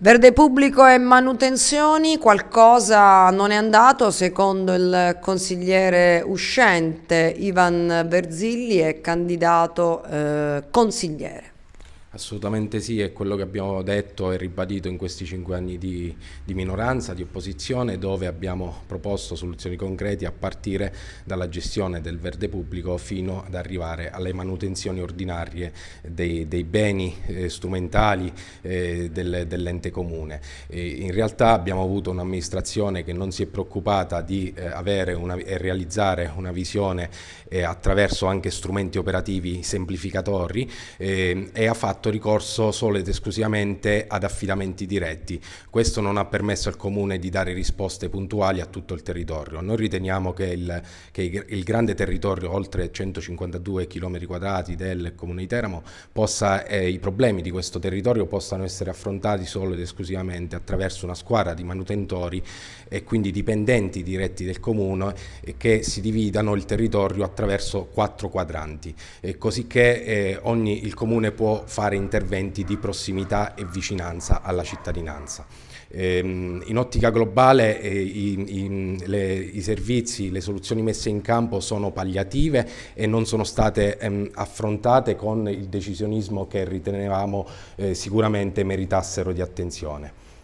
Verde pubblico e manutenzioni, qualcosa non è andato secondo il consigliere uscente Ivan Verzilli, è candidato eh, consigliere. Assolutamente sì, è quello che abbiamo detto e ribadito in questi cinque anni di, di, minoranza, di opposizione, dove abbiamo proposto soluzioni concrete a partire dalla gestione del verde pubblico fino ad arrivare alle manutenzioni ordinarie dei, dei beni eh, strumentali eh, del, dell'ente comune. E in realtà abbiamo avuto un'amministrazione che non si è preoccupata di eh, avere una, e realizzare una visione eh, attraverso anche strumenti operativi semplificatori ehm, e ha fatto fatto ricorso solo ed esclusivamente ad affidamenti diretti. Questo non ha permesso al Comune di dare risposte puntuali a tutto il territorio. Noi riteniamo che il, che il grande territorio, oltre 152 km quadrati del Comune di Teramo, possa, eh, i problemi di questo territorio possano essere affrontati solo ed esclusivamente attraverso una squadra di manutentori e quindi dipendenti diretti del Comune che si dividano il territorio attraverso quattro quadranti, E così che eh, ogni, il Comune può fare fare interventi di prossimità e vicinanza alla cittadinanza. Ehm, in ottica globale eh, i, i, le, i, servizi, le soluzioni messe in campo sono palliative e non sono state ehm, affrontate con il decisionismo che ritenevamo eh, sicuramente meritassero di attenzione.